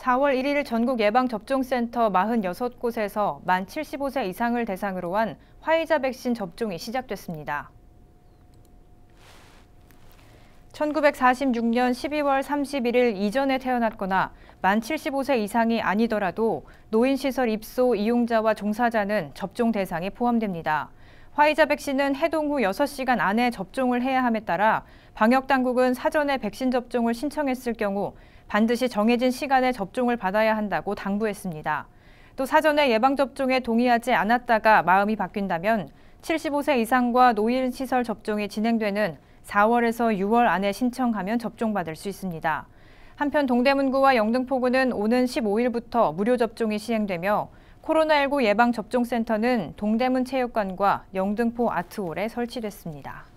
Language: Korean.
4월 1일 전국 예방접종센터 46곳에서 만 75세 이상을 대상으로 한 화이자 백신 접종이 시작됐습니다. 1946년 12월 31일 이전에 태어났거나 만 75세 이상이 아니더라도 노인시설 입소 이용자와 종사자는 접종 대상에 포함됩니다. 화이자 백신은 해동 후 6시간 안에 접종을 해야 함에 따라 방역당국은 사전에 백신 접종을 신청했을 경우 반드시 정해진 시간에 접종을 받아야 한다고 당부했습니다. 또 사전에 예방접종에 동의하지 않았다가 마음이 바뀐다면 75세 이상과 노인시설 접종이 진행되는 4월에서 6월 안에 신청하면 접종받을 수 있습니다. 한편 동대문구와 영등포구는 오는 15일부터 무료 접종이 시행되며 코로나19 예방접종센터는 동대문 체육관과 영등포 아트홀에 설치됐습니다.